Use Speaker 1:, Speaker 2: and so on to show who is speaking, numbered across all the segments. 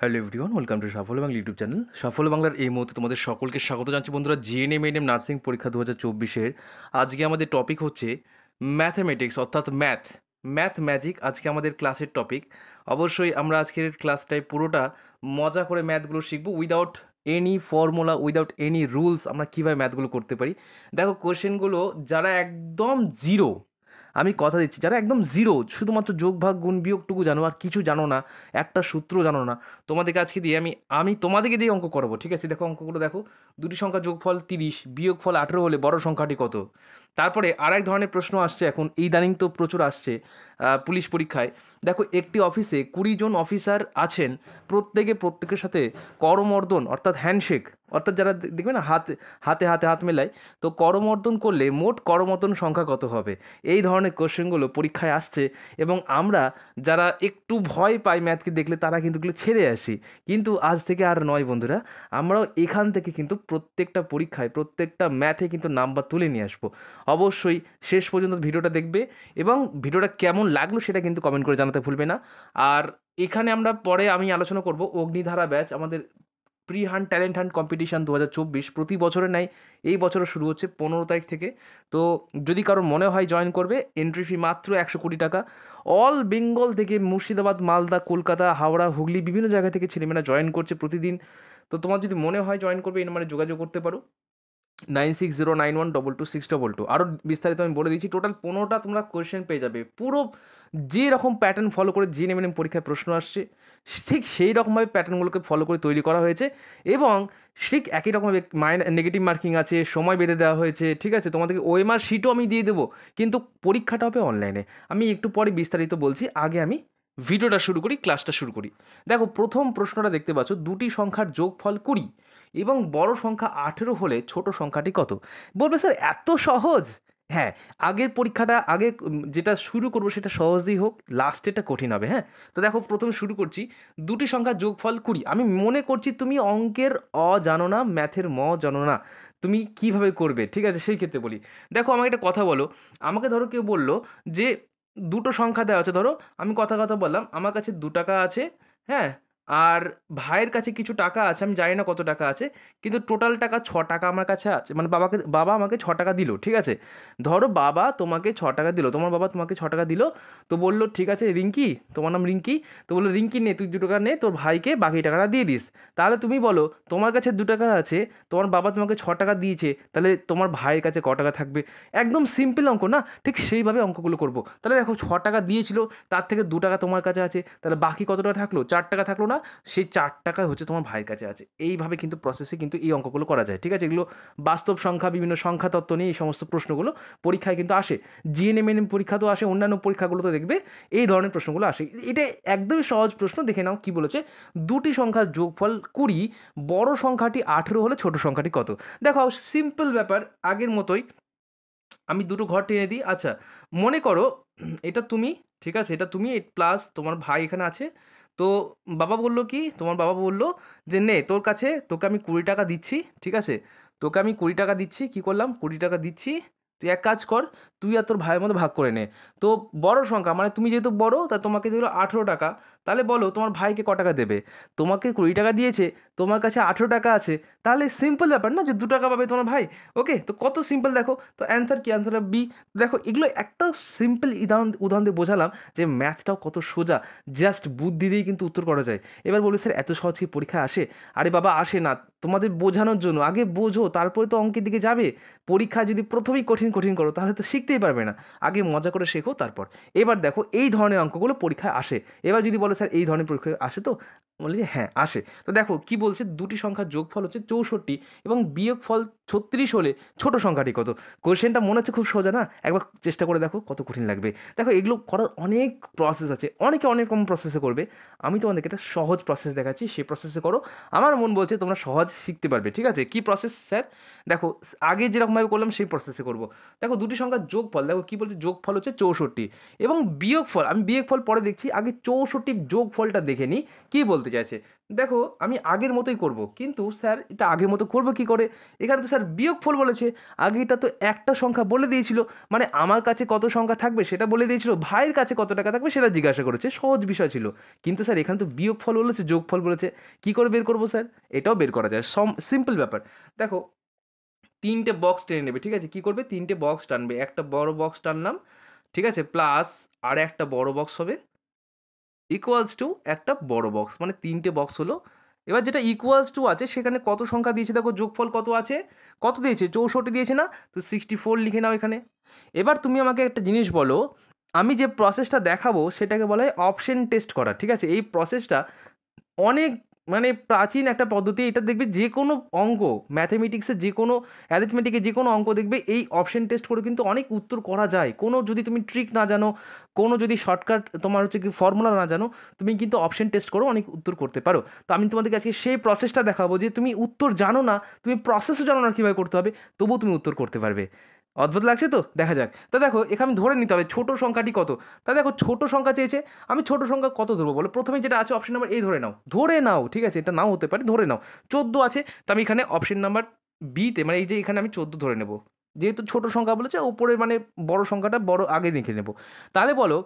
Speaker 1: hello everyone welcome to সাফল্য Bangla YouTube channel সাফল্য বাংলার এই মুহূর্তে তোমাদের সকলকে স্বাগত জানাচ্ছি বন্ধুরা জিএনএম এম নার্সিং পরীক্ষা দু হাজার চব্বিশের আজকে আমাদের টপিক হচ্ছে ম্যাথামেটিক্স অর্থাৎ ম্যাথ ম্যাথ ম্যাজিক আজকে আমাদের ক্লাসের টপিক অবশ্যই আমরা আজকের ক্লাসটায় পুরোটা মজা করে ম্যাথগুলো শিখবো without any formula without any rules আমরা কীভাবে ম্যাথগুলো করতে পারি দেখো কোশ্চেনগুলো যারা একদম জিরো আমি কথা দিচ্ছি যারা একদম জিরো শুধুমাত্র যোগ ভাগ গুণ বিয়োগটুকু জানো আর কিছু জানো না একটা সূত্র জানো না তোমাদেরকে আজকে দিয়ে আমি আমি তোমাদেরকে দিয়ে অঙ্ক করবো ঠিক আছে দেখো অঙ্কগুলো দেখো দুটি সংখ্যা যোগফল তিরিশ বিয়োগ ফল আঠেরো হলে বড় সংখ্যাটি কত তারপরে আর এক ধরনের প্রশ্ন আসছে এখন এই দানিং তো প্রচুর আসছে পুলিশ পরীক্ষায় দেখো একটি অফিসে কুড়ি জন অফিসার আছেন প্রত্যেকে প্রত্যেকের সাথে করমর্দন অর্থাৎ হ্যান্ডশেক অর্থাৎ যারা দেখবে না হাতে হাতে হাতে হাত মেলায় তো করমর্দন করলে মোট করমর্দন সংখ্যা কত হবে এই ধরনের কোশ্চেনগুলো পরীক্ষায় আসছে এবং আমরা যারা একটু ভয় পাই ম্যাথকে দেখলে তারা কিন্তু এগুলো ছেড়ে আসি কিন্তু আজ থেকে আর নয় বন্ধুরা আমরাও এখান থেকে কিন্তু প্রত্যেকটা পরীক্ষায় প্রত্যেকটা ম্যাথে কিন্তু নাম্বার তুলে নিয়ে আসবো অবশ্যই শেষ পর্যন্ত ভিডিওটা দেখবে এবং ভিডিওটা কেমন লাগলো সেটা কিন্তু কমেন্ট করে জানাতে ভুলবে না আর এখানে আমরা পরে আমি আলোচনা করব অগ্নিধারা ব্যাচ আমাদের pre hunt talent hunt competition দু প্রতি বছরে নেয় এই বছরও শুরু হচ্ছে পনেরো তারিখ থেকে তো যদি কারোর মনে হয় জয়েন করবে এন্ট্রি ফি মাত্র একশো কোটি টাকা অল বেঙ্গল থেকে মুর্শিদাবাদ মালদা কলকাতা হাওড়া হুগলি বিভিন্ন জায়গা থেকে ছেলেমেয়েরা জয়েন করছে প্রতিদিন তো তোমার যদি মনে হয় জয়েন করবে এই নম্বরে যোগাযোগ করতে পারো nine six zero nine one double two six double two আরও বিস্তারিত আমি বলে দিচ্ছি টোটাল পনেরোটা তোমরা কোয়েশ্চেন পেয়ে যাবে পুরো যে রকম প্যাটার্ন ফলো করে জি এম পরীক্ষায় প্রশ্ন আসছে ঠিক সেই রকমভাবে প্যাটার্নগুলোকে ফলো করে তৈরি করা হয়েছে এবং ঠিক একই রকমভাবে মাইন নেগেটিভ মার্কিং আছে সময় বেঁধে দেওয়া হয়েছে ঠিক আছে তোমাদেরকে ওএমআর শিটও আমি দিয়ে দেবো কিন্তু পরীক্ষাটা হবে অনলাইনে আমি একটু পরে বিস্তারিত বলছি আগে আমি ভিডিওটা শুরু করি ক্লাসটা শুরু করি দেখো প্রথম প্রশ্নটা দেখতে পাচ্ছ দুটি সংখ্যার যোগফল কুড়ি এবং বড় সংখ্যা আঠেরো হলে ছোট সংখ্যাটি কত বলবে স্যার এত সহজ হ্যাঁ আগের পরীক্ষাটা আগে যেটা শুরু করবো সেটা সহজ দিয়ে হোক এটা কঠিন হবে হ্যাঁ তো দেখো প্রথমে শুরু করছি দুটি সংখ্যা যোগফল কুড়ি আমি মনে করছি তুমি অঙ্কের অ জানো না ম্যাথের ম জানো না তুমি কিভাবে করবে ঠিক আছে সেই ক্ষেত্রে বলি দেখো আমাকে একটা কথা বলো আমাকে ধরো কেউ বললো যে দুটো সংখ্যা দেওয়া আছে ধরো আমি কথা কথা বললাম আমার কাছে দু টাকা আছে হ্যাঁ আর ভাইয়ের কাছে কিছু টাকা আছে আমি জানি না কত টাকা আছে কিন্তু টোটাল টাকা ছ টাকা আমার কাছে আছে মানে বাবাকে বাবা আমাকে ছ টাকা দিল ঠিক আছে ধরো বাবা তোমাকে ছ টাকা দিল তোমার বাবা তোমাকে ছ টাকা দিল তো বলল ঠিক আছে রিঙ্কি তোমার নাম রিঙ্কি তো বললো রিঙ্কি নে তুই দু টাকা নে তোর ভাইকে বাকি টাকাটা দিয়ে দিস তাহলে তুমি বলো তোমার কাছে দু টাকা আছে তোমার বাবা তোমাকে ছ টাকা দিয়েছে তাহলে তোমার ভাইয়ের কাছে ক টাকা থাকবে একদম সিম্পল অঙ্ক না ঠিক সেইভাবে অঙ্কগুলো করবো তাহলে দেখো ছ টাকা দিয়েছিল তার থেকে দু টাকা তোমার কাছে আছে তাহলে বাকি কত টাকা থাকলো চার টাকা থাকলো না টাকা সেই চার টাকা হচ্ছে তোমার ভাইয়ের কাছে আছে এইভাবে কিন্তু প্রসেসে কিন্তু এই অঙ্কগুলো করা যায় ঠিক আছে এগুলো বাস্তব সংখ্যা বিভিন্ন সংখ্যা তত্ত্ব নিয়ে এই সমস্ত প্রশ্নগুলো পরীক্ষায় কিন্তু আসে এম পরীক্ষা তো আসে অন্যান্য পরীক্ষাগুলো তো দেখবে এই ধরনের প্রশ্নগুলো আসে এটা একদমই সহজ প্রশ্ন দেখে নাও কি বলেছে দুটি সংখ্যার যোগফল কুড়ি বড় সংখ্যাটি আঠেরো হলে ছোট সংখ্যাটি কত দেখো সিম্পল ব্যাপার আগের মতোই আমি দুটো ঘর টেনে দিই আচ্ছা মনে করো এটা তুমি ঠিক আছে এটা তুমি প্লাস তোমার ভাই এখানে আছে তো বাবা বললো কি তোমার বাবা বললো যে নে তোর কাছে তোকে আমি কুড়ি টাকা দিচ্ছি ঠিক আছে তোকে আমি কুড়ি টাকা দিচ্ছি কি করলাম কুড়ি টাকা দিচ্ছি তুই এক কাজ কর তুই আর তোর ভাইয়ের মধ্যে ভাগ করে নে তো বড় সংখ্যা মানে তুমি যেহেতু বড় তা তোমাকে দিল আঠেরো টাকা তাহলে বলো তোমার ভাইকে ক টাকা দেবে তোমাকে কুড়ি টাকা দিয়েছে তোমার কাছে আঠেরো টাকা আছে তাহলে সিম্পল ব্যাপার না যে দু টাকা পাবে তোমার ভাই ওকে তো কত সিম্পল দেখো তো অ্যান্সার কি অ্যান্সার বি দেখো এগুলো একটা সিম্পল উদাহরণ উদাহরণ দিয়ে বোঝালাম যে ম্যাথটাও কত সোজা জাস্ট বুদ্ধি দিয়েই কিন্তু উত্তর করা যায় এবার বলি স্যার এত সহজ কি পরীক্ষা আসে আরে বাবা আসে না তোমাদের বোঝানোর জন্য আগে বোঝো তারপরে তো অঙ্কের দিকে যাবে পরীক্ষা যদি প্রথমেই কঠিন কঠিন করো তাহলে তো শিখতেই পারবে না আগে মজা করে শেখো তারপর এবার দেখো এই ধরনের অঙ্কগুলো পরীক্ষায় আসে এবার যদি বলো স্যার এই ধরনের পরীক্ষা আসে তো বলে যে হ্যাঁ আসে তো দেখো কি বলছে দুটি সংখ্যার যোগফল হচ্ছে চৌষট্টি এবং বিয়োগ ফল ছত্রিশ হলে ছোট সংখ্যাটি কত কোয়েশ্চেনটা মনে হচ্ছে খুব সোজা না একবার চেষ্টা করে দেখো কত কঠিন লাগবে দেখো এগুলো করার অনেক প্রসেস আছে অনেকে অনেক রকম প্রসেসে করবে আমি তোমাদেরকে একটা সহজ প্রসেস দেখাচ্ছি সেই প্রসেসে করো আমার মন বলছে তোমরা সহজ শিখতে পারবে ঠিক আছে কি প্রসেস স্যার দেখো আগে যেরকমভাবে করলাম সেই প্রসেসে করব দেখো দুটি সংখ্যার যোগফল দেখো কী বলছে যোগফল হচ্ছে চৌষট্টি এবং বিয়োগ ফল আমি বিয়োগ ফল পরে দেখছি আগে চৌষট্টি যোগফলটা দেখে নিই কী বলতে চাইছে দেখো আমি আগের মতোই করব কিন্তু স্যার এটা আগের মতো করব কি করে এখানে তো স্যার বিয়োগফল বলেছে আগে এটা তো একটা সংখ্যা বলে দিয়েছিল মানে আমার কাছে কত সংখ্যা থাকবে সেটা বলে দিয়েছিল ভাইয়ের কাছে কত টাকা থাকবে সেটা জিজ্ঞাসা করেছে সহজ বিষয় ছিল কিন্তু স্যার এখানে তো বিয়োগফল বলেছে যোগফল বলেছে কি করে বের করবো স্যার এটাও বের করা যায় সম সিম্পল ব্যাপার দেখো তিনটে বক্স টেনে নেবে ঠিক আছে কি করবে তিনটে বক্স টানবে একটা বড় বক্স টানলাম ঠিক আছে প্লাস আর একটা বড় বক্স হবে ইকুয়ালস টু একটা বড় বক্স মানে তিনটে বক্স হলো এবার যেটা ইকুয়ালস টু আছে সেখানে কত সংখ্যা দিয়েছে দেখো যোগফল কত আছে কত দিয়েছে চৌষট্টি দিয়েছে না তো সিক্সটি ফোর লিখে নাও এখানে এবার তুমি আমাকে একটা জিনিস বলো আমি যে প্রসেসটা দেখাবো সেটাকে বলা হয় অপশন টেস্ট করা ঠিক আছে এই প্রসেসটা অনেক মানে প্রাচীন একটা পদ্ধতি এটা দেখবে যে কোনো অঙ্ক ম্যাথেমেটিক্সে যে কোনো অ্যারিথমেটিকে যে কোনো অঙ্ক দেখবে এই অপশন টেস্ট করে কিন্তু অনেক উত্তর করা যায় কোনো যদি তুমি ট্রিক না জানো কোনো যদি শর্টকাট তোমার হচ্ছে কি ফর্মুলা না জানো তুমি কিন্তু অপশন টেস্ট করো অনেক উত্তর করতে পারো তো আমি তোমাদেরকে আজকে সেই প্রসেসটা দেখাবো যে তুমি উত্তর জানো না তুমি প্রসেসও জানো না কীভাবে করতে হবে তবুও তুমি উত্তর করতে পারবে অদ্ভুত লাগছে তো দেখা যাক তা দেখো এখানে আমি ধরে নিতে হবে ছোটো সংখ্যাটি কত তা দেখো ছোটো সংখ্যা চেয়েছে আমি ছোটো সংখ্যা কত ধরবো বলো প্রথমে যেটা আছে অপশন নাম্বার এই ধরে নাও ধরে নাও ঠিক আছে এটা নাও হতে পারে ধরে নাও চোদ্দো আছে তো আমি এখানে অপশন নাম্বার বিতে মানে এই যে এখানে আমি চোদ্দো ধরে নেব যেহেতু ছোটো সংখ্যা বলেছে ওপরে মানে বড় সংখ্যাটা বড় আগে লিখে নেব তাহলে বলো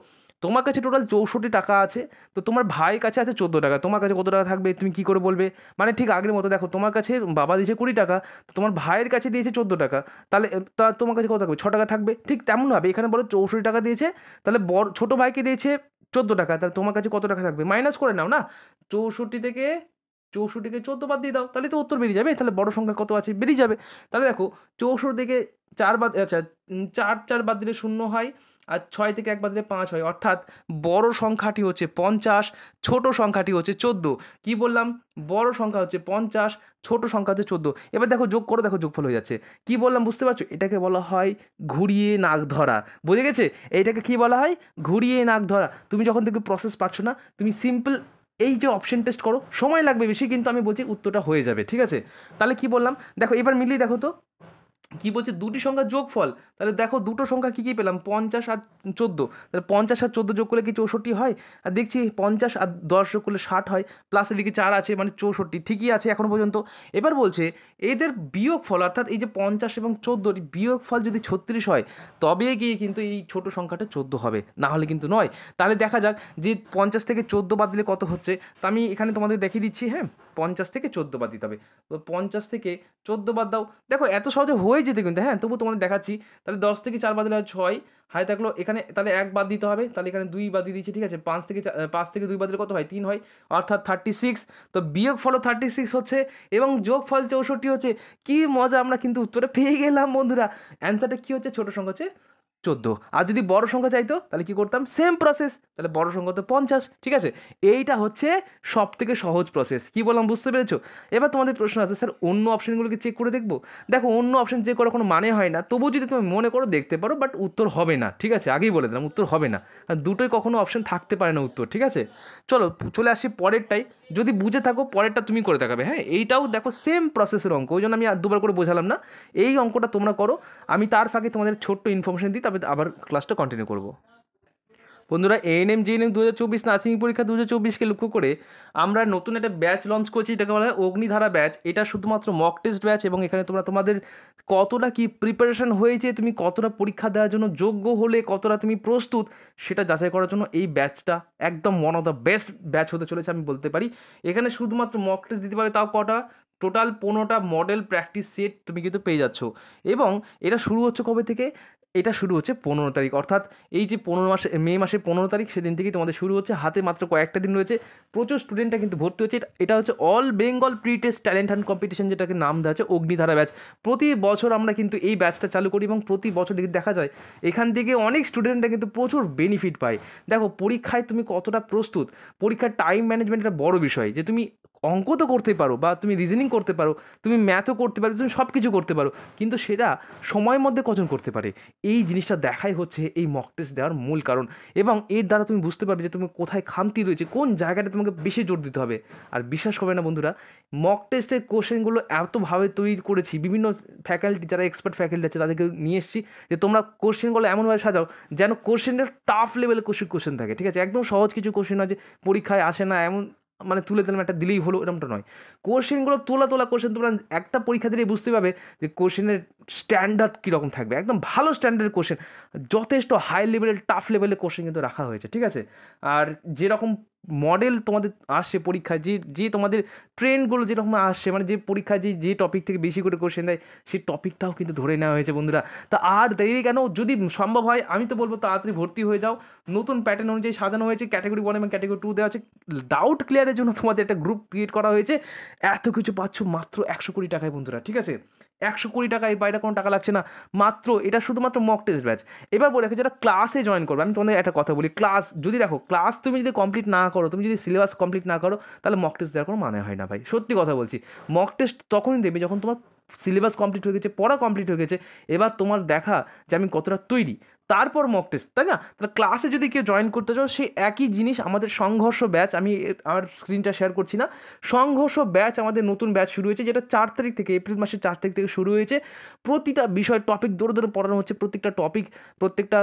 Speaker 1: তোমার কাছে টোটাল চৌষট্টি টাকা আছে তো তোমার ভাই কাছে আছে চোদ্দো টাকা তোমার কাছে কত টাকা থাকবে তুমি কী করে বলবে মানে ঠিক আগের মতো দেখো তোমার কাছে বাবা দিয়েছে কুড়ি টাকা তোমার ভাইয়ের কাছে দিয়েছে চোদ্দো টাকা তাহলে তা তোমার কাছে কত থাকবে ছ টাকা থাকবে ঠিক তেমনভাবে এখানে বলো চৌষট্টি টাকা দিয়েছে তাহলে বড় ছোটো ভাইকে দিয়েছে চোদ্দো টাকা তাহলে তোমার কাছে কত টাকা থাকবে মাইনাস করে নাও না চৌষট্টি থেকে চৌষট্টিকে চোদ্দো বাদ দিয়ে দাও তাহলে তো উত্তর বেরিয়ে যাবে তাহলে বড় সংখ্যা কত আছে বেরিয়ে যাবে তাহলে দেখো চৌষট্টি থেকে চার বাদ আচ্ছা চার চার বাদ দিলে শূন্য হয় আর ছয় থেকে একবার দিলে পাঁচ হয় অর্থাৎ বড় সংখ্যাটি হচ্ছে পঞ্চাশ ছোট সংখ্যাটি হচ্ছে চোদ্দো কি বললাম বড় সংখ্যা হচ্ছে পঞ্চাশ ছোট সংখ্যা হচ্ছে চোদ্দো এবার দেখো যোগ করে দেখো যোগফল হয়ে যাচ্ছে কি বললাম বুঝতে পারছো এটাকে বলা হয় ঘুরিয়ে নাক ধরা বুঝে গেছে এইটাকে কি বলা হয় ঘুরিয়ে নাক ধরা তুমি যখন দেখবে প্রসেস পাচ্ছ না তুমি সিম্পল এই যে অপশন টেস্ট করো সময় লাগবে বেশি কিন্তু আমি বলছি উত্তরটা হয়ে যাবে ঠিক আছে তাহলে কি বললাম দেখো এবার মিলিয়ে দেখো তো কি বলছে দুটি সংখ্যার যোগফল তাহলে দেখো দুটো সংখ্যা কী কী পেলাম পঞ্চাশ আর চোদ্দো তাহলে পঞ্চাশ আর চোদ্দো যোগ করলে কি চৌষট্টি হয় আর দেখছি পঞ্চাশ আর দশ যোগ করলে ষাট হয় প্লাস এদিকে চার আছে মানে চৌষট্টি ঠিকই আছে এখন পর্যন্ত এবার বলছে এদের বিয়োগফল অর্থাৎ এই যে পঞ্চাশ এবং চোদ্দোর বিয়োগফল যদি ছত্রিশ হয় তবে গিয়ে কিন্তু এই ছোট সংখ্যাটা চোদ্দো হবে না হলে কিন্তু নয় তাহলে দেখা যাক যে পঞ্চাশ থেকে চোদ্দো বাদ দিলে কত হচ্ছে তা আমি এখানে তোমাদের দেখিয়ে দিচ্ছি হ্যাঁ পঞ্চাশ থেকে চোদ্দো বাদ দিতে হবে তো পঞ্চাশ থেকে চোদ্দো বাদ দাও দেখো এত সহজে হয়ে যেতে কিন্তু হ্যাঁ তবু তোমাদের দেখাচ্ছি তাহলে দশ থেকে চার বাদ দিলে হয় ছয় হাই থাকলো এখানে তাহলে এক বাদ দিতে হবে তাহলে এখানে দুই বাদ দিয়ে দিচ্ছি ঠিক আছে পাঁচ থেকে পাঁচ থেকে দুই বাদ দিলে কত হয় তিন হয় অর্থাৎ থার্টি সিক্স তো বিয়োগ ফলও থার্টি সিক্স হচ্ছে এবং যোগ ফল চৌষট্টি হচ্ছে কি মজা আমরা কিন্তু উত্তরে পেয়ে গেলাম বন্ধুরা অ্যান্সারটা কী হচ্ছে ছোটো সংখ্যা হচ্ছে চোদ্দ আর যদি বড় সংখ্যা চাইতো তাহলে কি করতাম সেম প্রসেস তাহলে বড় সংখ্যা তো পঞ্চাশ ঠিক আছে এইটা হচ্ছে সব থেকে সহজ প্রসেস কি বললাম বুঝতে পেরেছো এবার তোমাদের প্রশ্ন আছে স্যার অন্য অপশানগুলোকে চেক করে দেখবো দেখো অন্য অপশান চেক করার কোনো মানে হয় না তবু যদি তুমি মনে করো দেখতে পারো বাট উত্তর হবে না ঠিক আছে আগেই বলে দিলাম উত্তর হবে না কারণ দুটোই কখনো অপশান থাকতে পারে না উত্তর ঠিক আছে চলো চলে আসি পরেরটাই যদি বুঝে থাকো পরেরটা তুমি করে দেখাবে হ্যাঁ এইটাও দেখো সেম প্রসেসের অঙ্ক ওই জন্য আমি দুবার করে বোঝালাম না এই অঙ্কটা তোমরা করো আমি তার ফাঁকে তোমাদের ছোট্ট ইনফরমেশন দিই তবে আবার ক্লাসটা কন্টিনিউ করবো বন্ধুরা এএনএম জিএনএম দু হাজার চব্বিশ নার্সিং পরীক্ষা দু হাজার চব্বিশকে লক্ষ্য করে আমরা নতুন একটা ব্যাচ লঞ্চ করছি এটাকে বলা হয় অগ্নিধারা ব্যাচ এটা শুধুমাত্র মক টেস্ট ব্যাচ এবং এখানে তোমরা তোমাদের কতটা কি প্রিপারেশন হয়েছে তুমি কতটা পরীক্ষা দেওয়ার জন্য যোগ্য হলে কতটা তুমি প্রস্তুত সেটা যাচাই করার জন্য এই ব্যাচটা একদম one of the best batch হতে চলেছে আমি বলতে পারি এখানে শুধুমাত্র মক টেস্ট দিতে পারে তাও কটা টোটাল পনেরোটা মডেল প্র্যাকটিস সেট তুমি কিন্তু পেয়ে যাচ্ছ এবং এটা শুরু হচ্ছে কবে থেকে এটা শুরু হচ্ছে পনেরো তারিখ অর্থাৎ এই যে পনেরো মাসে মে মাসে পনেরো তারিখ সেদিন থেকে তোমাদের শুরু হচ্ছে হাতে মাত্র কয়েকটা দিন রয়েছে প্রচুর স্টুডেন্টরা কিন্তু ভর্তি হচ্ছে এটা হচ্ছে all Bengal pre test talent hunt competition যেটাকে নাম দেওয়া হচ্ছে অগ্নিধারা ব্যাচ প্রতি বছর আমরা কিন্তু এই ব্যাচটা চালু করি এবং প্রতি বছর দেখা যায় এখান থেকে অনেক স্টুডেন্টরা কিন্তু প্রচুর বেনিফিট পায় দেখো পরীক্ষায় তুমি কতটা প্রস্তুত পরীক্ষার টাইম ম্যানেজমেন্ট একটা বড় বিষয় যে তুমি অঙ্ক তো করতে পারো বা তুমি রিজনিং করতে পারো তুমি ম্যাথও করতে পারো তুমি সব কিছু করতে পারো কিন্তু সেটা সময়ের মধ্যে কজন করতে পারে এই জিনিসটা দেখাই হচ্ছে এই মক টেস্ট দেওয়ার মূল কারণ এবং এর দ্বারা তুমি বুঝতে পারবে যে তুমি কোথায় খামতি রয়েছে কোন জায়গাটা তোমাকে বেশি জোর দিতে হবে আর বিশ্বাস করবে না বন্ধুরা মক টেস্টের কোশ্চেনগুলো এতভাবে তৈরি করেছি বিভিন্ন ফ্যাকাল্টি যারা এক্সপার্ট ফ্যাকাল্টি আছে তাদেরকে নিয়ে এসেছি যে তোমরা কোশ্চেনগুলো এমনভাবে সাজাও যেন কোশ্চেনের টাফ লেভেলের কোশ্চেন কোশ্চেন থাকে ঠিক আছে একদম সহজ কিছু কোশ্চেন আছে পরীক্ষায় আসে না এমন মানে তুলে দিলাম একটা দিলেই হলো এরকমটা নয় কোশ্চেনগুলো তোলা তোলা কোশ্চেন তোমরা একটা পরীক্ষা দিলেই বুঝতে পারবে যে কোশ্চেনের স্ট্যান্ডার্ড কীরকম থাকবে একদম ভালো স্ট্যান্ডার্ড কোশ্চেন যথেষ্ট হাই লেভেলের টাফ লেভেলের কোশ্চেন কিন্তু রাখা হয়েছে ঠিক আছে আর যেরকম মডেল তোমাদের আসছে পরীক্ষায় যে যে তোমাদের ট্রেন্ডগুলো যেরকম আসছে মানে যে পরীক্ষায় যে যে টপিক থেকে বেশি করে কোশ্চেন দেয় সেই টপিকটাও কিন্তু ধরে নেওয়া হয়েছে বন্ধুরা তা আর দেরি কেন যদি সম্ভব হয় আমি তো বলবো তাড়াতাড়ি ভর্তি হয়ে যাও নতুন প্যাটার্ন অনুযায়ী সাজানো হয়েছে ক্যাটাগরি ওয়ান এবং ক্যাটাগরি টু দেওয়া হচ্ছে ডাউট ক্লিয়ারের জন্য তোমাদের একটা গ্রুপ ক্রিয়েট করা হয়েছে এত কিছু পাচ্ছ মাত্র একশো কোটি টাকায় বন্ধুরা ঠিক আছে একশো কুড়ি টাকা এই বাইরে কোনো টাকা লাগছে না মাত্র এটা শুধুমাত্র মক টেস্ট ব্যাচ এবার বলে রাখি যারা ক্লাসে জয়েন করবে আমি তোমাদের একটা কথা বলি ক্লাস যদি দেখো ক্লাস তুমি যদি কমপ্লিট না করো তুমি যদি সিলেবাস কমপ্লিট না করো তাহলে মক টেস্ট দেওয়ার কোনো মানে হয় না ভাই সত্যি কথা বলছি মক টেস্ট তখনই দেবে যখন তোমার সিলেবাস কমপ্লিট হয়ে গেছে পড়া কমপ্লিট হয়ে গেছে এবার তোমার দেখা যে আমি কতটা তৈরি তারপর মক টেস্ট তাই না তাহলে ক্লাসে যদি কেউ জয়েন করতে চাও সেই একই জিনিস আমাদের সংঘর্ষ ব্যাচ আমি আমার স্ক্রিনটা শেয়ার করছি না সংঘর্ষ ব্যাচ আমাদের নতুন ব্যাচ শুরু হয়েছে যেটা চার তারিখ থেকে এপ্রিল মাসের চার তারিখ থেকে শুরু হয়েছে প্রতিটা বিষয় টপিক দৌড়ে দৌড়ে পড়ানো হচ্ছে প্রত্যেকটা টপিক প্রত্যেকটা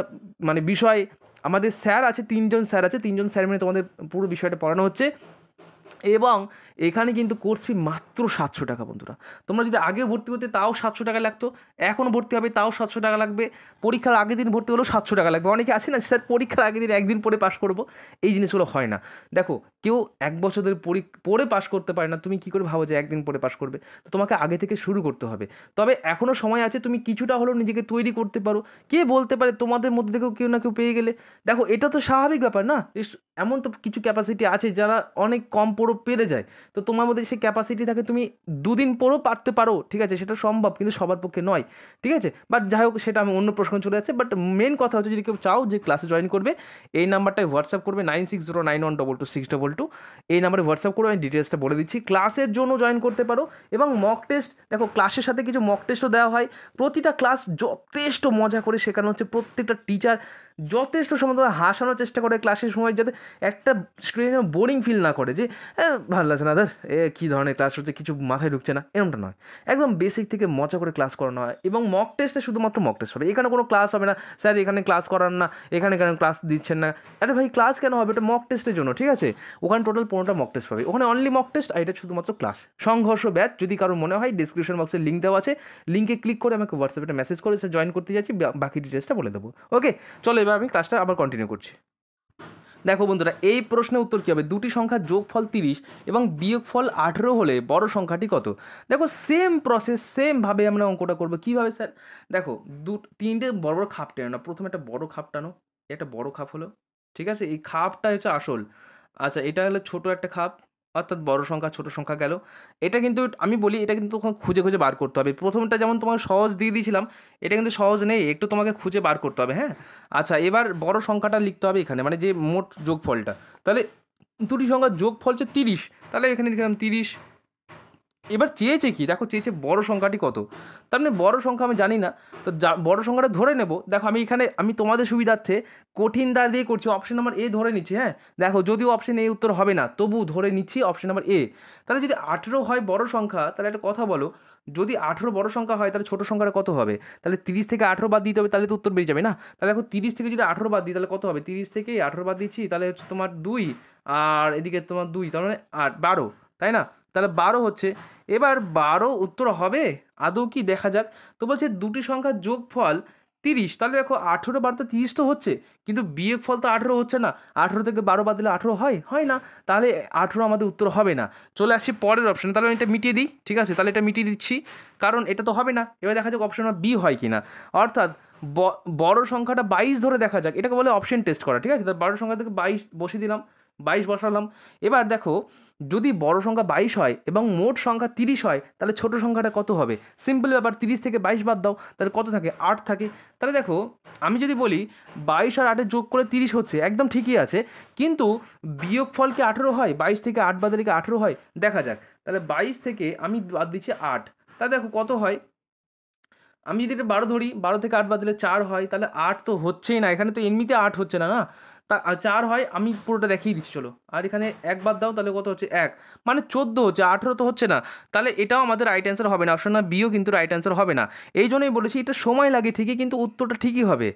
Speaker 1: মানে বিষয় আমাদের স্যার আছে তিনজন স্যার আছে তিনজন স্যার মানে তোমাদের পুরো বিষয়টা পড়ানো হচ্ছে এবং এখানে কিন্তু কোর্স ফি মাত্র সাতশো টাকা বন্ধুরা তোমরা যদি আগে ভর্তি হতে তাও সাতশো টাকা লাগতো এখন ভর্তি হবে তাও সাতশো টাকা লাগবে পরীক্ষার আগের দিন ভর্তি হলেও সাতশো টাকা লাগবে অনেকে আছে না স্যার পরীক্ষার আগের দিন একদিন পরে পাশ করব এই জিনিসগুলো হয় না দেখো কেউ এক বছর ধরে পড়ে পাশ করতে পারে না তুমি কি করে ভাবো যে একদিন পরে পাশ করবে তো তোমাকে আগে থেকে শুরু করতে হবে তবে এখনও সময় আছে তুমি কিছুটা হলেও নিজেকে তৈরি করতে পারো কে বলতে পারে তোমাদের মধ্যে থেকেও কেউ না কেউ পেয়ে গেলে দেখো এটা তো স্বাভাবিক ব্যাপার না এমন তো কিছু ক্যাপাসিটি আছে যারা অনেক কম পড়ো পেরে যায় তো তোমার মধ্যে সেই ক্যাপাসিটি থাকে তুমি দুদিন পরও পারতে পারো ঠিক আছে সেটা সম্ভব কিন্তু সবার পক্ষে নয় ঠিক আছে বাট যাই হোক সেটা আমি অন্য প্রশ্ন চলে যাচ্ছে বাট মেন কথা হচ্ছে যদি কেউ চাও যে ক্লাসে জয়েন করবে এই নাম্বারটায় হোয়াটসঅ্যাপ করবে nine six zero nine one double two six double two এই নাম্বারে হোয়াটসঅ্যাপ করে আমি ডিটেলসটা বলে দিচ্ছি ক্লাসের জন্য জয়েন করতে পারো এবং মক টেস্ট দেখো ক্লাসের সাথে কিছু মক টেস্টও দেওয়া হয় প্রতিটা ক্লাস যথেষ্ট মজা করে শেখানো হচ্ছে প্রত্যেকটা টিচার যথেষ্ট সম্ভবত হাসানোর চেষ্টা করে ক্লাসের সময় যাতে একটা স্টুডেন্ট বোরিং ফিল না করে যে ভালো লাগছে না দাদা এ কী ধরনের ক্লাস হচ্ছে কিছু মাথায় ঢুকছে না এরকমটা নয় একদম বেসিক থেকে মজা করে ক্লাস করানো হয় এবং মক টেস্টে শুধুমাত্র মক টেস্ট হবে এখানে কোনো ক্লাস হবে না স্যার এখানে ক্লাস করান না এখানে কেন ক্লাস দিচ্ছেন না আরে ভাই ক্লাস কেন হবে এটা মক টেস্টের জন্য ঠিক আছে ওখানে টোটাল পনেরোটা মক টেস্ট পাবে ওখানে অনলি মক টেস্ট আর এটা শুধুমাত্র ক্লাস সংঘর্ষ ব্যাচ যদি কারো মনে হয় ডিসক্রিপশন বক্সে লিঙ্ক দেওয়া আছে লিঙ্কে ক্লিক করে আমাকে হোয়াটসঅ্যাপে মেসেজ করে সে জয়েন করতে যাচ্ছি বাকি ডিটেলসটা বলে দেবো ওকে চলো এবার আমি ক্লাসটা আবার কন্টিনিউ করছি দেখো বন্ধুরা এই প্রশ্নের উত্তর কী হবে দুটি সংখ্যার যোগফল তিরিশ এবং বিয়োগফল আঠেরো হলে বড় সংখ্যাটি কত দেখো সেম প্রসেস সেমভাবে আমরা অঙ্কটা করবো কীভাবে স্যার দেখো দু তিনটে বড় বড় খাপ টেনো না প্রথমে একটা বড় খাপ টানো একটা বড় খাপ হলো ঠিক আছে এই খাপটা হচ্ছে আসল আচ্ছা এটা হলো ছোট একটা খাপ অর্থাৎ বড় সংখ্যা ছোট সংখ্যা গেল এটা কিন্তু আমি বলি এটা কিন্তু খুঁজে খুঁজে বার করতে হবে প্রথমটা যেমন তোমাকে সহজ দিয়ে দিয়েছিলাম এটা কিন্তু সহজ নেই একটু তোমাকে খুঁজে বার করতে হবে হ্যাঁ আচ্ছা এবার বড় সংখ্যাটা লিখতে হবে এখানে মানে যে মোট যোগফলটা তাহলে দুটি সংখ্যার যোগফল হচ্ছে তিরিশ তাহলে এখানে লিখলাম তিরিশ এবার চেয়েছে কি দেখো চেয়েছে বড় সংখ্যাটি কত তার মানে বড় সংখ্যা আমি জানি না তো বড় সংখ্যাটা ধরে নেব দেখো আমি এখানে আমি তোমাদের সুবিধার্থে কঠিন দ্বার দিয়ে করছি অপশন নাম্বার এ ধরে নিচ্ছি হ্যাঁ দেখো যদিও অপশন এ উত্তর হবে না তবু ধরে নিচ্ছি অপশন নাম্বার এ তাহলে যদি আঠেরো হয় বড় সংখ্যা তাহলে একটা কথা বলো যদি আঠেরো বড় সংখ্যা হয় তাহলে ছোটো সংখ্যাটা কত হবে তাহলে তিরিশ থেকে আঠেরো বাদ দিতে হবে তাহলে তো উত্তর বেরিয়ে যাবে না তাহলে দেখো তিরিশ থেকে যদি আঠেরো বাদ দিই তাহলে কত হবে তিরিশ থেকে আঠেরো বাদ দিচ্ছি তাহলে হচ্ছে তোমার দুই আর এদিকে তোমার দুই তার মানে আট বারো তাই না তাহলে বারো হচ্ছে এবার বারো উত্তর হবে আদৌ কি দেখা যাক তো বলছে দুটি সংখ্যার যোগফল তিরিশ তাহলে দেখো আঠেরো বার তো তিরিশ তো হচ্ছে কিন্তু বিয়োগ ফল তো আঠেরো হচ্ছে না আঠেরো থেকে বারো বাদ দিলে আঠেরো হয় হয় না তাহলে আঠেরো আমাদের উত্তর হবে না চলে আসছি পরের অপশান তাহলে আমি এটা মিটিয়ে দিই ঠিক আছে তাহলে এটা মিটিয়ে দিচ্ছি কারণ এটা তো হবে না এবার দেখা যাক অপশন বি হয় কিনা অর্থাৎ বড় সংখ্যাটা বাইশ ধরে দেখা যাক এটাকে বলে অপশন টেস্ট করা ঠিক আছে তাহলে বারো সংখ্যা থেকে বাইশ বসে দিলাম বাইশ বসালাম এবার দেখো যদি বড় সংখ্যা বাইশ হয় এবং মোট সংখ্যা তিরিশ হয় তাহলে ছোট সংখ্যাটা কত হবে সিম্পল ব্যাপার তিরিশ থেকে বাইশ বাদ দাও তাহলে কত থাকে আট থাকে তাহলে দেখো আমি যদি বলি বাইশ আর আটের যোগ করে তিরিশ হচ্ছে একদম ঠিকই আছে কিন্তু বিয়োগ ফল কি আঠেরো হয় বাইশ থেকে আট বাদ কি আঠেরো হয় দেখা যাক তাহলে বাইশ থেকে আমি বাদ দিচ্ছি আট তাহলে দেখো কত হয় আমি যদি এটা বারো ধরি বারো থেকে আট বাদ দিলে চার হয় তাহলে আট তো হচ্ছেই না এখানে তো এমনিতে আট হচ্ছে না না তা চার হয় আমি পুরোটা দেখিয়ে দিচ্ছি চলো আর এখানে এক বাদ দাও তাহলে কত হচ্ছে এক মানে চোদ্দো হচ্ছে আঠেরো তো হচ্ছে না তাহলে এটাও আমাদের রাইট অ্যান্সার হবে না অপশন না বিও কিন্তু রাইট অ্যান্সার হবে না এই জন্যই বলেছি এটা সময় লাগে ঠিকই কিন্তু উত্তরটা ঠিকই হবে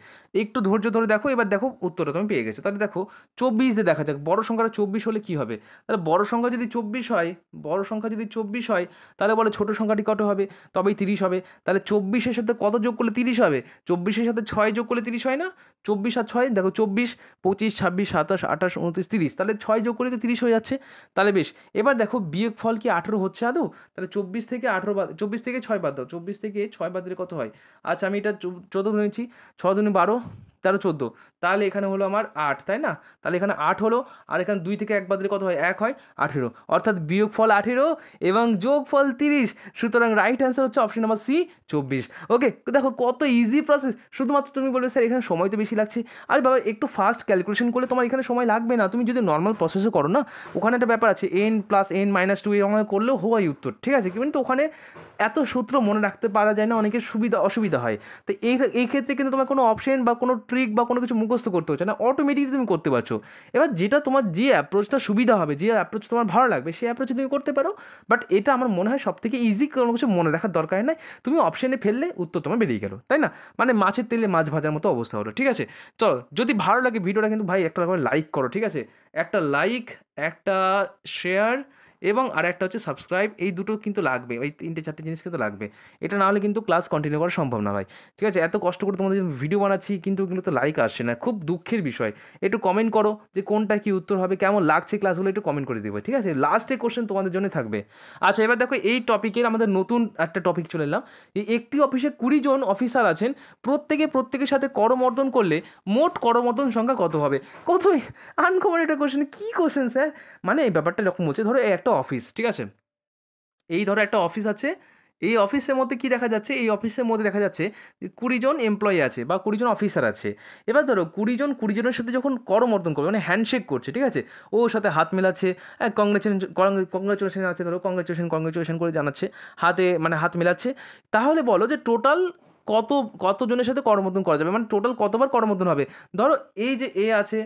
Speaker 1: একটু ধৈর্য ধরে দেখো এবার দেখো উত্তরটা তুমি পেয়ে গেছো তাহলে দেখো চব্বিশ দিয়ে দেখা যাক বড় সংখ্যাটা চব্বিশ হলে কি হবে তাহলে বড় সংখ্যা যদি চব্বিশ হয় বড় সংখ্যা যদি চব্বিশ হয় তাহলে বলে ছোটো সংখ্যাটি কত হবে তবেই তিরিশ হবে তাহলে চব্বিশের সাথে কত যোগ করলে তিরিশ হবে চব্বিশের সাথে ছয় যোগ করলে তিরিশ হয় না চব্বিশ আর ছয় দেখো চব্বিশ পঁচিশ পঁচিশ ছাব্বিশ সাতাশ আঠাশ উনত্রিশ তিরিশ তাহলে ছয় যোগ করে তো তিরিশ হয়ে যাচ্ছে তাহলে বেশ এবার দেখো বিয়োগ ফল কি আঠেরো হচ্ছে আদৌ তাহলে চব্বিশ থেকে আঠেরো বাদ চব্বিশ থেকে ছয় বাদ দাও চব্বিশ থেকে ছয় বাদ দিলে কত হয় আচ্ছা আমি এটা চোদ্দ ধরেছি ছ দুনে বারো তেরো চোদ্দো তাহলে এখানে হলো আমার আট তাই না তাহলে এখানে আট হলো আর এখানে দুই থেকে এক বাদলে কত হয় এক হয় আঠেরো অর্থাৎ ফল আঠেরো এবং যোগ ফল তিরিশ সুতরাং রাইট অ্যান্সার হচ্ছে অপশন নাম্বার সি চব্বিশ ওকে দেখো কত ইজি প্রসেস শুধুমাত্র তুমি বলবে স্যার এখানে সময় তো বেশি লাগছে আরে বাবা একটু ফাস্ট ক্যালকুলেশন করলে তোমার এখানে সময় লাগবে না তুমি যদি নর্মাল প্রসেসও করো না ওখানে একটা ব্যাপার আছে N plus N minus two এরকম করলেও হয় উত্তর ঠিক আছে কিন্তু ওখানে এত সূত্র মনে রাখতে পারা যায় না অনেকের সুবিধা অসুবিধা হয় তো এই এই ক্ষেত্রে কিন্তু তোমার কোনো অপশন বা কোনো ট্রিক বা কোনো কিছু মুখস্থ করতে হচ্ছে না অটোমেটিকলি তুমি করতে পারছো এবার যেটা তোমার যে অ্যাপ্রোচটা সুবিধা হবে যে অ্যাপ্রোচ তোমার ভালো লাগবে সেই অ্যাপ্রোচে তুমি করতে পারো বাট এটা আমার মনে হয় সব থেকে ইজি কোনো কিছু মনে রাখার দরকার নাই তুমি অপশানে ফেললে উত্তর তোমার বেরিয়ে গেলো তাই না মানে মাছের তেলে মাছ ভাজার মতো অবস্থা হলো ঠিক আছে চলো যদি ভালো লাগে ভিডিওটা কিন্তু ভাই একটা লাইক করো ঠিক আছে একটা লাইক একটা শেয়ার এবং আর একটা হচ্ছে সাবস্ক্রাইব এই দুটো কিন্তু লাগবে ওই তিনটে চারটে জিনিস কিন্তু লাগবে এটা না হলে কিন্তু ক্লাস কন্টিনিউ করা সম্ভব না ভাই ঠিক আছে এত কষ্ট করে তোমাদের ভিডিও বানাচ্ছি কিন্তু কিন্তু তো লাইক আসছে না খুব দুঃখের বিষয় একটু কমেন্ট করো যে কোনটা কি উত্তর হবে কেমন লাগছে ক্লাসগুলো একটু কমেন্ট করে দেবো ঠিক আছে লাস্টে কোশ্চেন তোমাদের জন্য থাকবে আচ্ছা এবার দেখো এই টপিকের আমাদের নতুন একটা টপিক চলে এলাম একটি অফিসে কুড়ি জন অফিসার আছেন প্রত্যেকে প্রত্যেকের সাথে করমর্দন করলে মোট করমর্দন সংখ্যা কত হবে কত আনকমন একটা কোশ্চেন কী কোশ্চেন স্যার মানে এই ব্যাপারটা এরকম হচ্ছে ধরো একটা একটা অফিস ঠিক আছে এই ধরো একটা অফিস আছে এই অফিসের মধ্যে কি দেখা যাচ্ছে এই অফিসের মধ্যে দেখা যাচ্ছে কুড়িজন এমপ্লয়ি আছে বা কুড়িজন অফিসার আছে এবার ধরো কুড়িজন কুড়িজনের সাথে যখন করমর্দন করবে মানে হ্যান্ডশেক করছে ঠিক আছে ওর সাথে হাত মেলাচ্ছে কংগ্রেচুলেশন কংগ্রেচুলেশন আছে ধরো কংগ্রেচুলেশন কংগ্রেচুলেশন করে জানাচ্ছে হাতে মানে হাত মেলাচ্ছে তাহলে বলো যে টোটাল কত কতজনের সাথে করমর্দন করা যাবে মানে টোটাল কতবার করমর্দন হবে ধরো এই যে এ আছে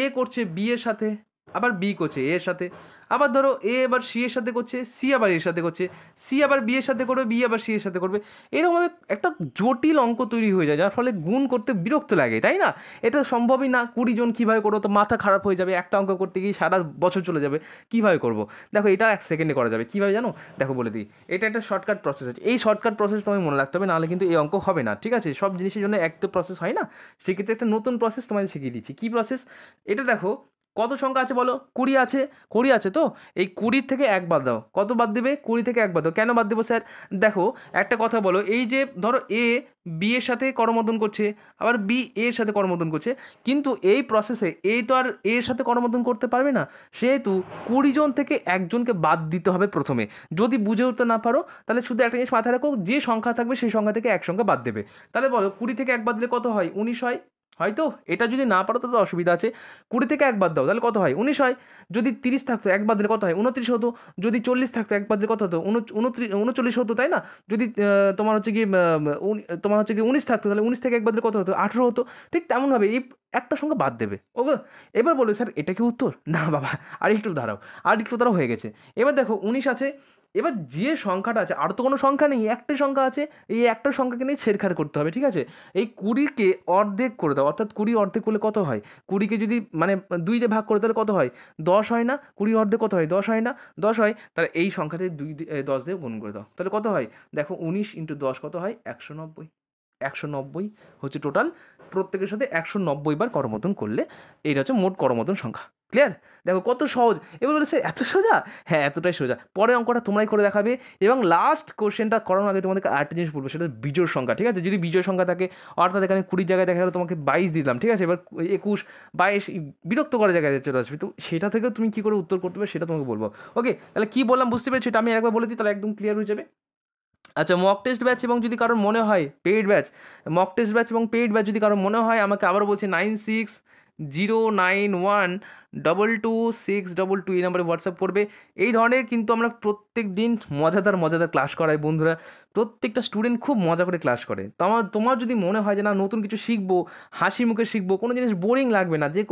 Speaker 1: এ করছে বি এর সাথে আবার বি করছে এর সাথে আবার ধরো এ এবার সি এর সাথে করছে সি আবার এর সাথে করছে সি আবার বি এর সাথে করবে বি আবার সি এর সাথে করবে এরকমভাবে একটা জটিল অঙ্ক তৈরি হয়ে যায় যার ফলে গুণ করতে বিরক্ত লাগে তাই না এটা সম্ভবই না কুড়ি জন কীভাবে করবো তো মাথা খারাপ হয়ে যাবে একটা অঙ্ক করতে গিয়ে সারা বছর চলে যাবে কীভাবে করব দেখো এটা এক সেকেন্ডে করা যাবে কীভাবে জানো দেখো বলে দিই এটা একটা শর্টকাট প্রসেস আছে এই শর্টকাট প্রসেস তোমায় মনে রাখতে হবে নাহলে কিন্তু এই অঙ্ক হবে না ঠিক আছে সব জিনিসের জন্য এক তো প্রসেস হয় না সেক্ষেত্রে একটা নতুন প্রসেস তোমাদের শিখিয়ে দিচ্ছি কী প্রসেস এটা দেখো কত সংখ্যা আছে বলো কুড়ি আছে কুড়ি আছে তো এই কুড়ির থেকে এক বাদ দাও কত বাদ দেবে কুড়ি থেকে এক বাদ দাও কেন বাদ দেবো স্যার দেখো একটা কথা বলো এই যে ধরো এ বি এর সাথে করমর্দন করছে আবার বি এর সাথে করমর্দন করছে কিন্তু এই প্রসেসে এই তো আর এর সাথে করমর্দন করতে পারবে না সেহেতু কুড়িজন থেকে একজনকে বাদ দিতে হবে প্রথমে যদি বুঝে উঠতে না পারো তাহলে শুধু একটা জিনিস মাথায় রাখো যে সংখ্যা থাকবে সেই সংখ্যা থেকে এক সংখ্যা বাদ দেবে তাহলে বলো কুড়ি থেকে এক বাদ দিলে কত হয় উনিশ হয় হয়তো এটা যদি না পারো তাহলে অসুবিধা আছে কুড়ি থেকে একবার দাও তাহলে কত হয় উনিশ হয় যদি তিরিশ থাকতো একবার দিলে কত হয় উনত্রিশ হতো যদি চল্লিশ থাকতো একবার দিলে কত হতো উনত্রিশ উনচল্লিশ হতো তাই না যদি তোমার হচ্ছে কি তোমার হচ্ছে কি উনিশ থাকতো তাহলে উনিশ থেকে একবার দিলে কত হতো আঠেরো হতো ঠিক তেমনভাবে এই একটা সঙ্গে বাদ দেবে ওকে এবার বলবে স্যার এটা কি উত্তর না বাবা আর একটু দাঁড়াও আর একটু দাঁড়াও হয়ে গেছে এবার দেখো উনিশ আছে এবার যে সংখ্যাটা আছে আর তো কোনো সংখ্যা নেই একটাই সংখ্যা আছে এই একটা সংখ্যাকে নিয়ে ছেড়খাড় করতে হবে ঠিক আছে এই কুড়িকে অর্ধেক করে দাও অর্থাৎ কুড়ি অর্ধেক করলে কত হয় কুড়িকে যদি মানে দুই দিয়ে ভাগ করে তাহলে কত হয় দশ হয় না কুড়ি অর্ধেক কত হয় দশ হয় না দশ হয় তাহলে এই সংখ্যাতে দুই দশ দিয়ে গুণ করে দাও তাহলে কত হয় দেখো উনিশ ইন্টু দশ কত হয় একশো নব্বই একশো নব্বই হচ্ছে টোটাল প্রত্যেকের সাথে একশো নব্বই বার করমতন করলে এটা হচ্ছে মোট করমতন সংখ্যা ক্লিয়ার দেখো কত সহজ এবার বলেছে এত সোজা হ্যাঁ এতটাই সোজা পরে অঙ্কটা তোমরাই করে দেখাবে এবং লাস্ট কোশ্চেনটা করানোর আগে তোমাদেরকে আরেকটা জিনিস বলবো সেটা বিজয় সংখ্যা ঠিক আছে যদি বিজয় সংখ্যা থাকে অর্থাৎ এখানে কুড়ির জায়গায় দেখা গেলো তোমাকে বাইশ দিলাম ঠিক আছে এবার একুশ বাইশ বিরক্ত করার জায়গায় চলে আসবে তো সেটা থেকেও তুমি কী করে উত্তর করতে পারবে সেটা তোমাকে বলবো ওকে তাহলে কী বললাম বুঝতে পেরেছো এটা আমি একবার বলে দিই তাহলে একদম ক্লিয়ার হয়ে যাবে আচ্ছা মক টেস্ট ব্যাচ এবং যদি কারোর মনে হয় paid batch mock test batch এবং পেইড ব্যাচ যদি কারোর মনে হয় আমাকে আবার বলছে nine six zero nine one double two six double two এই নাম্বারে হোয়াটসঅ্যাপ করবে এই ধরনের কিন্তু আমরা প্রত্যেক দিন মজাদার মজাদার ক্লাস করাই বন্ধুরা প্রত্যেকটা স্টুডেন্ট খুব মজা করে ক্লাস করে তো আমার তোমার যদি মনে হয় যে না নতুন কিছু শিখবো হাসি মুখে শিখবো কোনো জিনিস বোরিং লাগবে না যে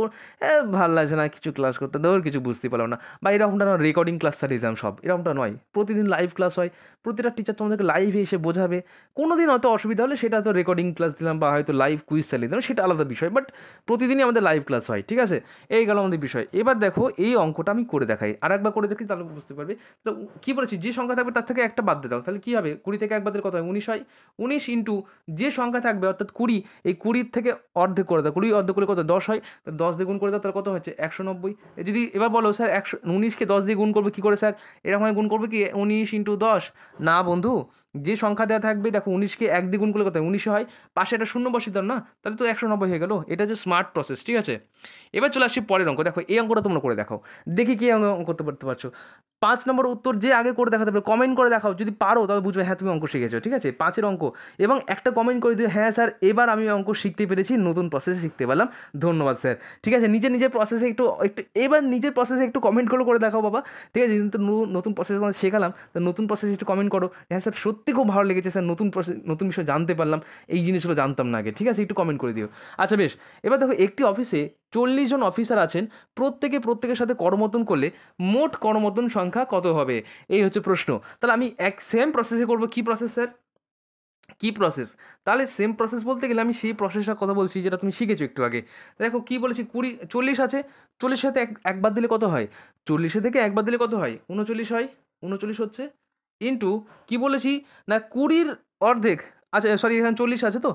Speaker 1: ভালো লাগছে না কিছু ক্লাস করতে ধর কিছু বুঝতে পারলাম না বা এরকমটা না রেকর্ডিং ক্লাস স্যার এক্সাম সব এরকমটা নয় প্রতিদিন লাইভ ক্লাস হয় প্রতিটা টিচার তোমাদেরকে লাইভে এসে বোঝাবে কোনো দিন হয়তো অসুবিধা হলে সেটা হয়তো রেকর্ডিং ক্লাস দিলাম বা হয়তো লাইভ কুইজ চালিয়ে দিলাম সেটা আলাদা বিষয় বাট প্রতিদিনই আমাদের লাইভ ক্লাস হয় ঠিক আছে এই গেল আমাদের বিষয় এবার দেখো এই অঙ্কটা আমি করে দেখাই আর একবার করে দেখি তাহলে বুঝতে পারবে তো কী বলেছি যে সংখ্যা থাকবে তার থেকে একটা বাদ দিয়ে দাও তাহলে কী হবে কুড়ি থেকে থেকে এক বাদের কত হয় উনিশ হয় উনিশ ইন্টু যে সংখ্যা থাকবে অর্থাৎ কুড়ি এই কুড়ির থেকে অর্ধেক করে দেয় কুড়ি অর্ধেক করে কত দশ হয় দশ দিয়ে গুণ করে দেওয়া তাহলে কত হচ্ছে একশো নব্বই যদি এবার বলো স্যার একশো উনিশকে দশ দিয়ে গুণ করবে কী করে স্যার এরকম গুণ করবে কি উনিশ ইন্টু দশ না বন্ধু যে সংখ্যা দেওয়া থাকবে দেখো উনিশকে এক দ্বিগুণ করলে কত উনিশে হয় পাশে এটা শূন্য বসে দাও না তাহলে তো একশো নব্বই হয়ে গেলো এটা যে স্মার্ট প্রসেস ঠিক আছে এবার চলে আসছি পরের অঙ্ক দেখো এই অঙ্কটা তোমরা করে দেখাও দেখি কী অঙ্ক করতে পারতে পারছো পাঁচ নম্বর উত্তর যে আগে করে দেখাতে পারবে কমেন্ট করে দেখাও যদি পারো তাহলে বুঝবে হ্যাঁ তুমি অঙ্ক শিখেছো ঠিক আছে পাঁচের অঙ্ক এবং একটা কমেন্ট করে দিও হ্যাঁ স্যার এবার আমি অঙ্ক শিখতে পেরেছি নতুন প্রসেসে শিখতে পারলাম ধন্যবাদ স্যার ঠিক আছে নিজের নিজের প্রসেসে একটু একটু এবার নিজের প্রসেসে একটু কমেন্ট করলো করে দেখাও বাবা ঠিক আছে নতুন প্রসেস শেখালাম তো নতুন প্রসেসে একটু কমেন্ট করো হ্যাঁ স্যার সত্যি সত্যি খুব ভালো লেগেছে স্যার নতুন নতুন বিষয় জানতে পারলাম এই জিনিসগুলো জানতাম না আগে ঠিক আছে একটু কমেন্ট করে দিও আচ্ছা বেশ এবার দেখো একটি অফিসে চল্লিশ জন অফিসার আছেন প্রত্যেকে প্রত্যেকের সাথে কর্মতন করলে মোট কর্মতন সংখ্যা কত হবে এই হচ্ছে প্রশ্ন তাহলে আমি এক সেম প্রসেসে করব কি প্রসেস স্যার কি প্রসেস তাহলে সেম প্রসেস বলতে গেলে আমি সেই প্রসেসটা কথা বলছি যেটা তুমি শিখেছো একটু আগে দেখো কি বলেছি কুড়ি চল্লিশ আছে চল্লিশ সাথে এক একবার দিলে কত হয় চল্লিশে থেকে একবার দিলে কত হয় উনচল্লিশ হয় উনচল্লিশ হচ্ছে ইন্টু কী বলেছি না কুড়ির অর্ধেক আচ্ছা সরি এখানে চল্লিশ আছে তো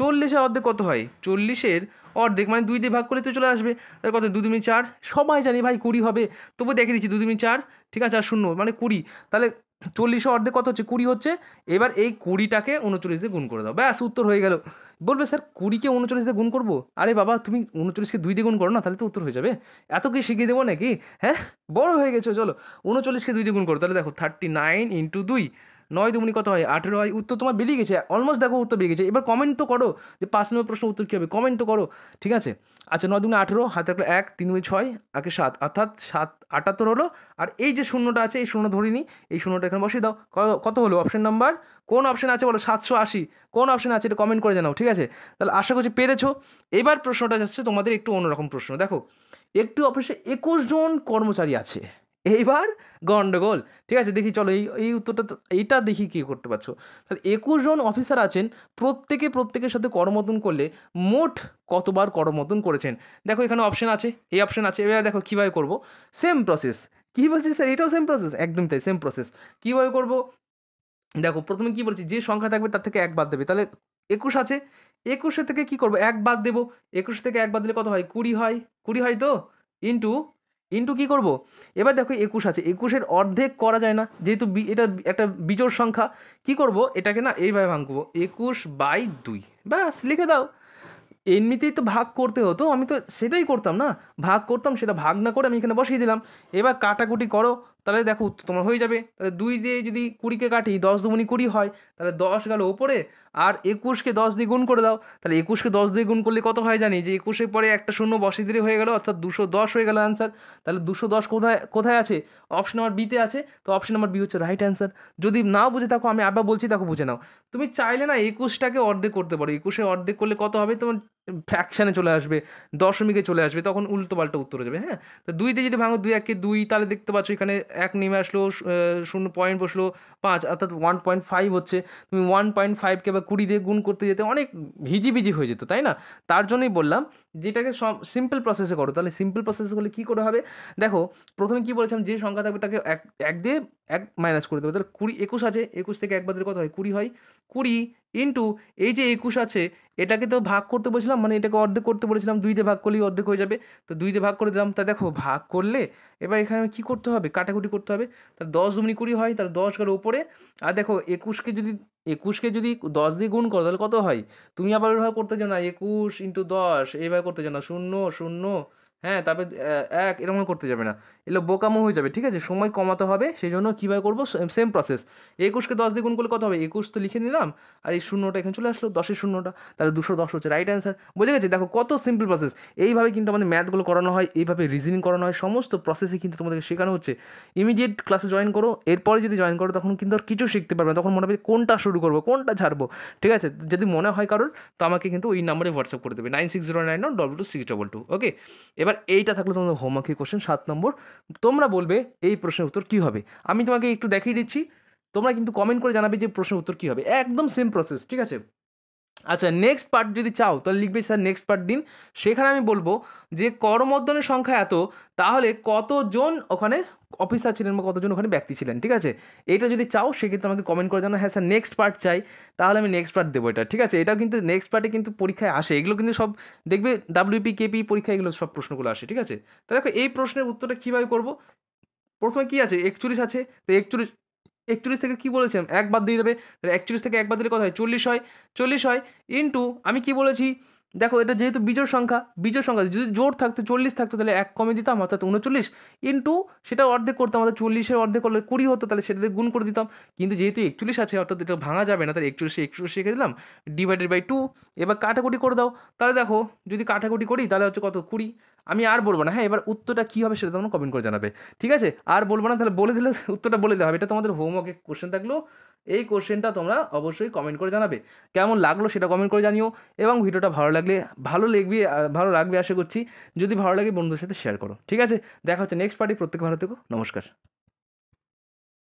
Speaker 1: চল্লিশের অর্ধেক কত হয় চল্লিশের অর্ধেক মানে দুই দিয়ে ভাগ করলে তো চলে আসবে তার কত দু চার সবাই জানি ভাই কুড়ি হবে তবু দেখে দিচ্ছি দু দুমি চার ঠিক আছে আর শূন্য মানে কুড়ি তাহলে চল্লিশে অর্ধেক কত হচ্ছে কুড়ি হচ্ছে এবার এই কুড়িটাকে উনচল্লিশ দিয়ে গুণ করে দাও ব্যাস উত্তর হয়ে গেল বলবে স্যার কুড়িকে উনচল্লিশ দিয়ে গুণ করবো আরে বাবা তুমি উনচল্লিশকে দুই দিয়ে গুণ করো না তাহলে তো উত্তর হয়ে যাবে এত কি শিখিয়ে দেবো নাকি হ্যাঁ বড় হয়ে গেছো চলো উনচল্লিশকে দুই দিয়ে গুণ করো তাহলে দেখো থার্টি নাইন ইন্টু দুই নয় দুমনি কত হয় আঠেরো হয় উত্তর তোমার বেরিয়ে গেছে অলমোস্ট দেখো উত্তর বেরিয়ে গেছে এবার কমেন্ট তো করো যে পাঁচ নম্বর প্রশ্ন উত্তর কী হবে কমেন্ট তো করো ঠিক আছে আচ্ছা নয় দুমনি আঠেরো হাতে রাখলো এক তিন দুই ছয় আগে সাত অর্থাৎ সাত আটাত্তর হলো আর এই যে শূন্যটা আছে এই শূন্য ধরিনি এই শূন্যটা এখানে বসিয়ে দাও কত হলো অপশন নাম্বার কোন অপশন আছে বলো সাতশো আশি কোন অপশন আছে এটা কমেন্ট করে জানাও ঠিক আছে তাহলে আশা করছি পেরেছো এবার প্রশ্নটা যাচ্ছে তোমাদের একটু অন্যরকম প্রশ্ন দেখো একটি অফিসে একুশ জন কর্মচারী আছে এইবার গন্ডগোল ঠিক আছে দেখি চলো এই এই উত্তরটা এইটা দেখি কী করতে পারছো তাহলে একুশ জন অফিসার আছেন প্রত্যেকে প্রত্যেকের সাথে করমতন করলে মোট কতবার করমতন করেছেন দেখো এখানে অপশন আছে এই অপশন আছে এবার দেখো কীভাবে করবো সেম প্রসেস কী বলছি স্যার এটাও সেম প্রসেস একদম তাই সেম প্রসেস কীভাবে করবো দেখো প্রথমে কী বলছি যে সংখ্যা থাকবে তার থেকে এক বাদ দেবে তাহলে একুশ আছে একুশে থেকে কি করবো এক বাদ দেবো একুশ থেকে এক বাদ দিলে কত হয় কুড়ি হয় কুড়ি হয় তো ইন্টু ইন্টু কী করবো এবার দেখো একুশ আছে একুশের অর্ধেক করা যায় না যেহেতু এটা একটা বিজোর সংখ্যা কি করব এটাকে না এইভাবে ভাঙবো একুশ বাই দুই ব্যাস লিখে দাও এমনিতেই তো ভাগ করতে হতো আমি তো সেটাই করতাম না ভাগ করতাম সেটা ভাগ না করে আমি এখানে বসিয়ে দিলাম এবার কাটাকুটি করো তাহলে দেখো উত্তর তোমার হয়ে যাবে তাহলে দুই দিয়ে যদি কুড়িকে কাটি দশ দুগুনি কুড়ি হয় তাহলে দশ গেল ওপরে আর একুশকে দশ দিয়ে গুণ করে দাও তাহলে একুশকে দশ দিয়ে গুণ করলে কত হয় জানি যে একুশের পরে একটা শূন্য বসে দিলে হয়ে গেল অর্থাৎ দুশো দশ হয়ে গেল অ্যান্সার তাহলে দুশো দশ কোথায় কোথায় আছে অপশন নাম্বার বিতে আছে তো অপশন নাম্বার বি হচ্ছে রাইট অ্যান্সার যদি নাও বুঝে থাকো আমি আবার বলছি তাকে বুঝে নাও তুমি চাইলে না একুশটাকে অর্ধেক করতে পারো একুশে অর্ধেক করলে কত হবে তোমার ফ্র্যাকশানে চলে আসবে দশমিকে চলে আসবে তখন উল্টো পাল্টা উত্তর যাবে হ্যাঁ তো দুইতে যদি ভাঙো দুই এককে দুই তাহলে দেখতে পাচ্ছ এখানে এক নেমে আসলো শূন্য পয়েন্ট বসলো পাঁচ অর্থাৎ ওয়ান পয়েন্ট ফাইভ হচ্ছে তুমি ওয়ান পয়েন্ট ফাইভকে বা কুড়ি দিয়ে গুণ করতে যেতে অনেক ভিজিভিজি হয়ে যেত তাই না তার জন্যই বললাম যেটাকে সিম্পল প্রসেসে করো তাহলে সিম্পল প্রসেসে করলে কী করে হবে দেখো প্রথমে কী বলেছিলাম যে সংখ্যা থাকবে তাকে এক এক দিয়ে এক মাইনাস করে দেবে তাহলে কুড়ি একুশ আছে একুশ থেকে এক বাদের কত হয় কুড়ি হয় কুড়ি ইন্টু এই যে একুশ আছে এটাকে তো ভাগ করতে বলেছিলাম মানে এটাকে অর্ধেক করতে বলেছিলাম দুইতে ভাগ করলেই অর্ধেক হয়ে যাবে তো দুইতে ভাগ করে দিলাম তা দেখো ভাগ করলে এবার এখানে কি করতে হবে কাটাকুটি করতে হবে তার দশ দুমনি কুড়ি হয় তার দশ করে ওপরে আর দেখো একুশকে যদি একুশকে যদি দশ দিয়ে গুণ করো তাহলে কত হয় তুমি আবার ওইভাবে করতে চাও না একুশ ইন্টু দশ এইভাবে করতে চাও না শূন্য শূন্য হ্যাঁ তারপরে এক এরকম করতে যাবে না এগুলো বোকামো হয়ে যাবে ঠিক আছে সময় কমাতে হবে সেই জন্য কীভাবে করবো সেম প্রসেস একুশকে দশ দিয়ে গুণ করলে কত হবে একুশ তো লিখে নিলাম আর এই শূন্যটা এখানে চলে আসলো দশের শূন্যটা তাহলে দুশো দশ হচ্ছে রাইট অ্যান্সার বুঝে গেছে দেখো কত সিম্পল প্রসেস এইভাবে কিন্তু আমাদের ম্যাথগুলো করানো হয় এইভাবে রিজনিং করানো হয় সমস্ত প্রসেসে কিন্তু তোমাদেরকে শেখানো হচ্ছে ইমিডিয়েট ক্লাসে জয়েন করো এরপরে যদি জয়েন করো তখন কিন্তু আর কিছু শিখতে পারবে না তখন মনে হবে কোনটা শুরু করবো কোনটা ছাড়বো ঠিক আছে যদি মনে হয় কারোর তো আমাকে কিন্তু ওই নাম্বারে হোয়াটসঅ্যাপ করে দেবে nine six zero nine double two six double two okay এবার এইটা থাকলে তোমাদের হোমওয়ার্কের কোশ্চেন সাত নম্বর তোমরা বলবে এই প্রশ্নের উত্তর কী হবে আমি তোমাকে একটু দেখিয়ে দিচ্ছি তোমরা কিন্তু কমেন্ট করে জানাবে যে প্রশ্নের উত্তর কী হবে একদম সেম প্রসেস ঠিক আছে আচ্ছা নেক্সট পার্ট যদি চাও তাহলে লিখবে স্যার নেক্সট পার্ট দিন সেখানে আমি বলবো যে করমর্দনের সংখ্যা এত তাহলে কতজন ওখানে অফিসার ছিলেন বা কতজন ওখানে ব্যক্তি ছিলেন ঠিক আছে এটা যদি চাও সেক্ষেত্রে আমাকে কমেন্ট করে জানো হ্যাঁ স্যার নেক্সট পার্ট চাই তাহলে আমি নেক্সট পার্ট দেবো এটা ঠিক আছে এটাও কিন্তু নেক্সট পার্টে কিন্তু পরীক্ষায় আসে এগুলো কিন্তু সব দেখবে ডাব্লিউপি কেপি পরীক্ষা এগুলো সব প্রশ্নগুলো আসে ঠিক আছে তা দেখো এই প্রশ্নের উত্তরটা কীভাবে করবো প্রথমে কী আছে একচল্লিশ আছে তো একচল্লিশ একচল্লিশ থেকে কী বলেছিলাম একবার দিয়ে দেবে একচল্লিশ থেকে একবার দিলে কত হয় চল্লিশ হয় চল্লিশ হয় ইন্টু আমি কি বলেছি দেখো এটা যেহেতু বিজোড় সংখ্যা বিজোড় সংখ্যা যদি জোর থাকতো চল্লিশ থাকতো তাহলে এক কমে দিতাম অর্থাৎ উনচল্লিশ ইন্টু সেটা অর্ধেক করতাম অর্থাৎ চল্লিশে অর্ধেক করলে কুড়ি হতো তাহলে সেটাতে গুণ করে দিতাম কিন্তু যেহেতু একচল্লিশ আছে অর্থাৎ এটা ভাঙা যাবে না তাহলে একচল্লিশে একচল্লিশ রেখে দিলাম ডিভাইডেড বাই টু এবার কাটাকুটি করে দাও তাহলে দেখো যদি কাটাকুটি করি তাহলে হচ্ছে কত কুড়ি আমি আর বলবো না হ্যাঁ এবার উত্তরটা কী হবে সেটা তোমরা কমেন্ট করে জানাবে ঠিক আছে আর বলবো না তাহলে বলে দিলে উত্তরটা বলে দেওয়া হবে এটা তোমাদের হোমওয়ার্কের কোশ্চেন থাকলো এই কোশ্চেনটা তোমরা অবশ্যই কমেন্ট করে জানাবে কেমন লাগলো সেটা কমেন্ট করে জানিও এবং ভিডিওটা ভালো লাগলে ভালো লাগবি ভালো লাগবে আশা করছি যদি ভালো লাগে বন্ধুদের সাথে শেয়ার করো ঠিক আছে দেখা হচ্ছে নেক্সট পার্টি প্রত্যেক ভালো থেকো নমস্কার